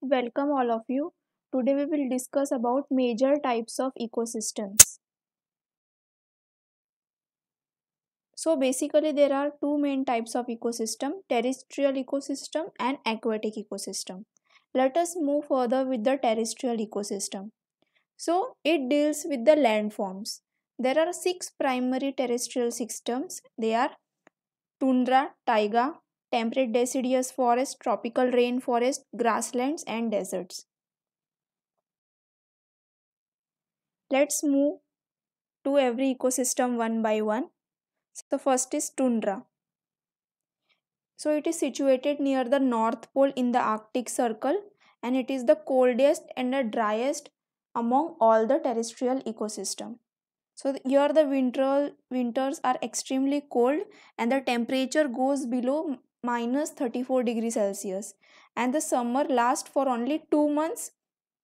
welcome all of you today we will discuss about major types of ecosystems so basically there are two main types of ecosystem terrestrial ecosystem and aquatic ecosystem let us move further with the terrestrial ecosystem so it deals with the landforms there are six primary terrestrial systems they are tundra taiga temperate deciduous forest, tropical rainforest, grasslands and deserts. Let's move to every ecosystem one by one. So the first is tundra. So it is situated near the North Pole in the Arctic Circle and it is the coldest and the driest among all the terrestrial ecosystem. So here the winter, winters are extremely cold and the temperature goes below minus 34 degrees Celsius and the summer lasts for only 2 months.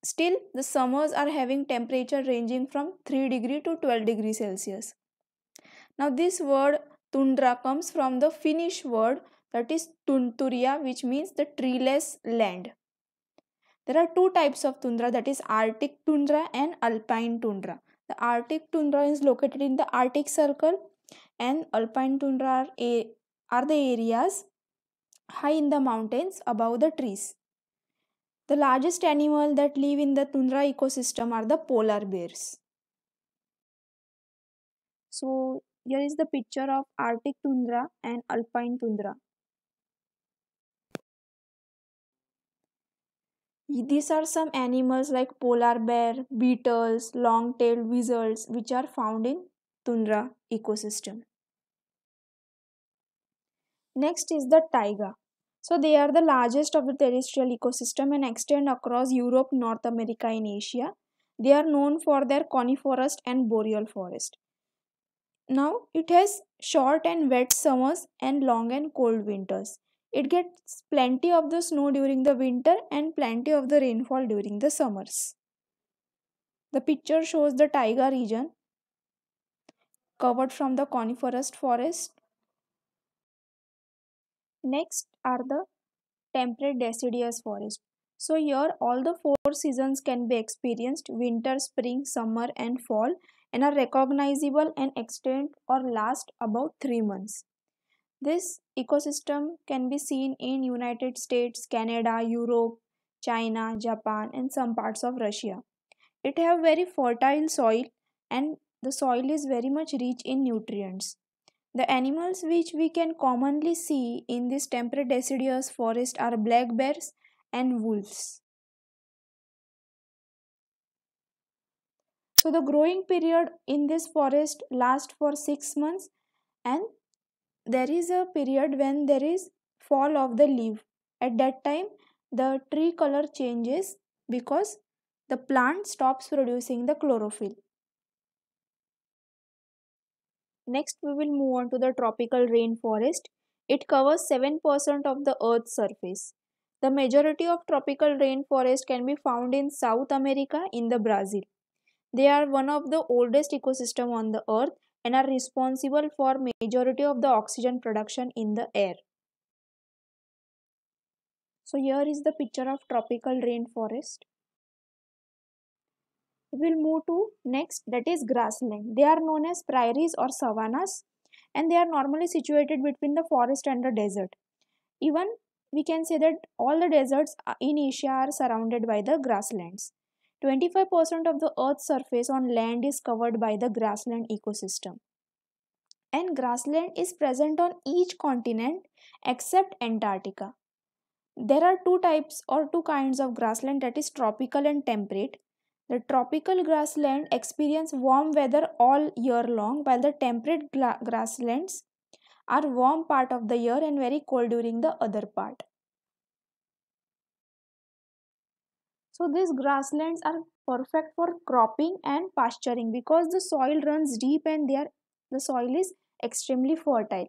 Still, the summers are having temperature ranging from 3 degree to 12 degrees Celsius. Now, this word tundra comes from the Finnish word that is tunturia which means the treeless land. There are two types of tundra that is Arctic tundra and Alpine tundra. The Arctic tundra is located in the Arctic Circle and Alpine tundra are, are the areas high in the mountains above the trees. The largest animal that live in the tundra ecosystem are the polar bears. So here is the picture of Arctic tundra and alpine tundra. These are some animals like polar bear, beetles, long-tailed weasels which are found in tundra ecosystem. Next is the taiga. So they are the largest of the terrestrial ecosystem and extend across Europe, North America and Asia. They are known for their coniferous and boreal forest. Now it has short and wet summers and long and cold winters. It gets plenty of the snow during the winter and plenty of the rainfall during the summers. The picture shows the taiga region covered from the coniferous forest Next are the temperate deciduous forest. So here all the four seasons can be experienced winter, spring, summer and fall and are recognizable and extend or last about 3 months. This ecosystem can be seen in United States, Canada, Europe, China, Japan and some parts of Russia. It have very fertile soil and the soil is very much rich in nutrients. The animals which we can commonly see in this temperate deciduous forest are black bears and wolves. So the growing period in this forest lasts for 6 months and there is a period when there is fall of the leaf. At that time the tree color changes because the plant stops producing the chlorophyll. Next, we will move on to the tropical rainforest. It covers 7% of the Earth's surface. The majority of tropical rainforest can be found in South America in the Brazil. They are one of the oldest ecosystem on the earth and are responsible for majority of the oxygen production in the air. So here is the picture of tropical rainforest will move to next that is grassland. They are known as prairies or savannas and they are normally situated between the forest and the desert. Even we can say that all the deserts in Asia are surrounded by the grasslands. 25% of the earth's surface on land is covered by the grassland ecosystem. And grassland is present on each continent except Antarctica. There are two types or two kinds of grassland that is tropical and temperate the tropical grassland experience warm weather all year long while the temperate gra grasslands are warm part of the year and very cold during the other part. So these grasslands are perfect for cropping and pasturing because the soil runs deep and they are, the soil is extremely fertile.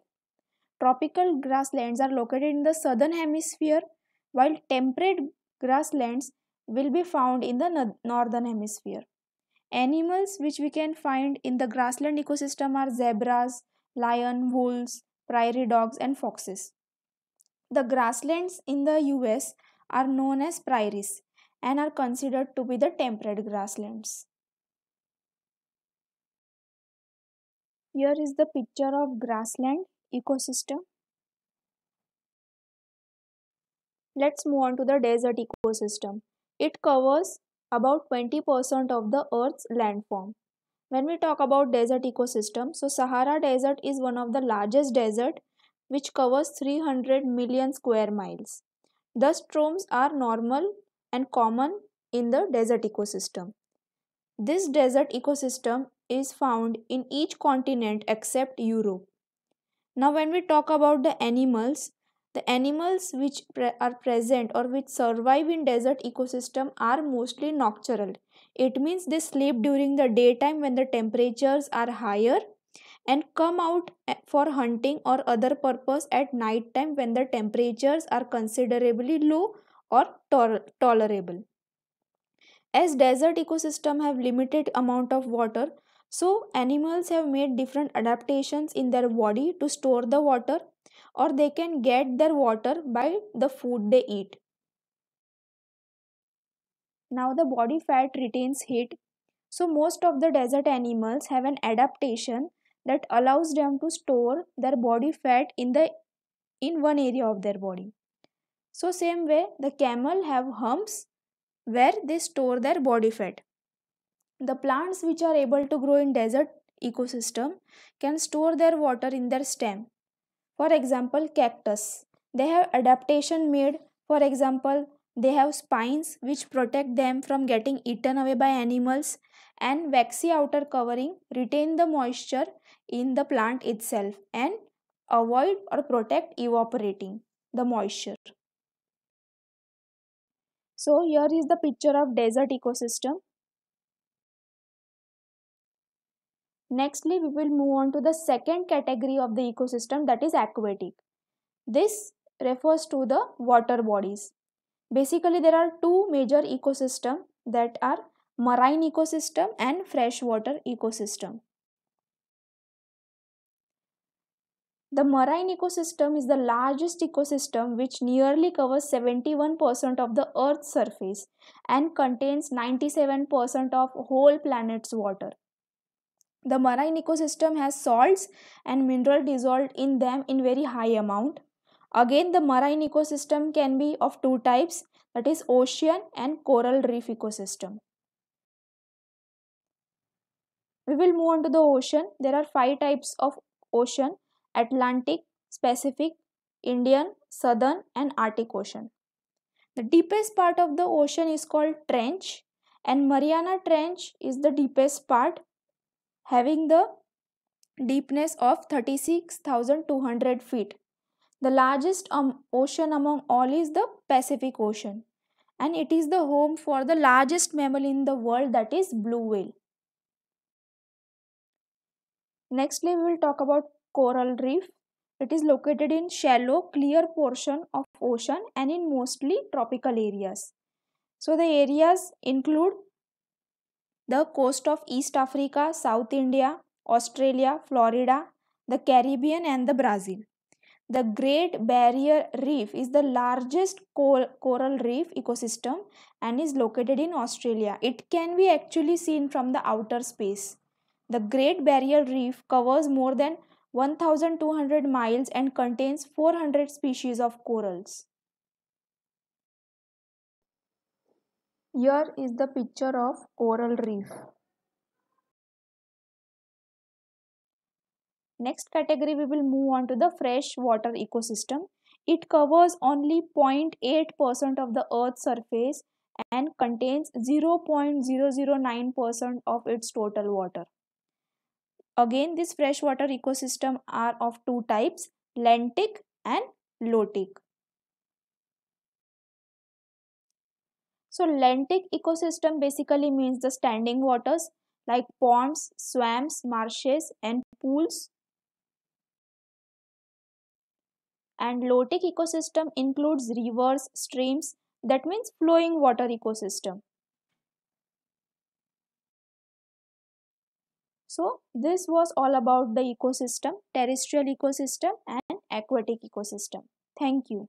Tropical grasslands are located in the southern hemisphere while temperate grasslands will be found in the northern hemisphere. Animals which we can find in the grassland ecosystem are zebras, lion, wolves, prairie dogs and foxes. The grasslands in the US are known as prairies and are considered to be the temperate grasslands. Here is the picture of grassland ecosystem. Let's move on to the desert ecosystem. It covers about 20% of the Earth's landform. When we talk about desert ecosystem, so Sahara Desert is one of the largest desert which covers 300 million square miles. The storms are normal and common in the desert ecosystem. This desert ecosystem is found in each continent except Europe. Now when we talk about the animals, the animals which pre are present or which survive in desert ecosystem are mostly nocturnal. It means they sleep during the daytime when the temperatures are higher and come out eh, for hunting or other purpose at night time when the temperatures are considerably low or tolerable. As desert ecosystem have limited amount of water, so animals have made different adaptations in their body to store the water or they can get their water by the food they eat. Now the body fat retains heat. So most of the desert animals have an adaptation that allows them to store their body fat in the in one area of their body. So same way the camel have humps where they store their body fat. The plants which are able to grow in desert ecosystem can store their water in their stem for example, cactus. They have adaptation made. For example, they have spines which protect them from getting eaten away by animals and waxy outer covering retain the moisture in the plant itself and avoid or protect evaporating the moisture. So here is the picture of desert ecosystem. Nextly, we will move on to the second category of the ecosystem that is aquatic. This refers to the water bodies. Basically, there are two major ecosystems that are marine ecosystem and freshwater ecosystem. The marine ecosystem is the largest ecosystem which nearly covers 71% of the earth's surface and contains 97% of whole planet's water. The marine ecosystem has salts and mineral dissolved in them in very high amount. Again, the marine ecosystem can be of two types that is ocean and coral reef ecosystem. We will move on to the ocean. There are five types of ocean Atlantic, Pacific, Indian, Southern and Arctic Ocean. The deepest part of the ocean is called trench and Mariana Trench is the deepest part having the deepness of 36200 feet the largest um, ocean among all is the pacific ocean and it is the home for the largest mammal in the world that is blue whale nextly we will talk about coral reef it is located in shallow clear portion of ocean and in mostly tropical areas so the areas include the coast of East Africa, South India, Australia, Florida, the Caribbean and the Brazil. The Great Barrier Reef is the largest coral reef ecosystem and is located in Australia. It can be actually seen from the outer space. The Great Barrier Reef covers more than 1200 miles and contains 400 species of corals. Here is the picture of coral reef. Next category we will move on to the freshwater ecosystem. It covers only 0.8% of the earth's surface and contains 0.009% of its total water. Again, this freshwater ecosystem are of two types, lentic and lotic. So lentic ecosystem basically means the standing waters like ponds, swamps, marshes and pools. And lotic ecosystem includes rivers, streams, that means flowing water ecosystem. So this was all about the ecosystem, terrestrial ecosystem and aquatic ecosystem. Thank you.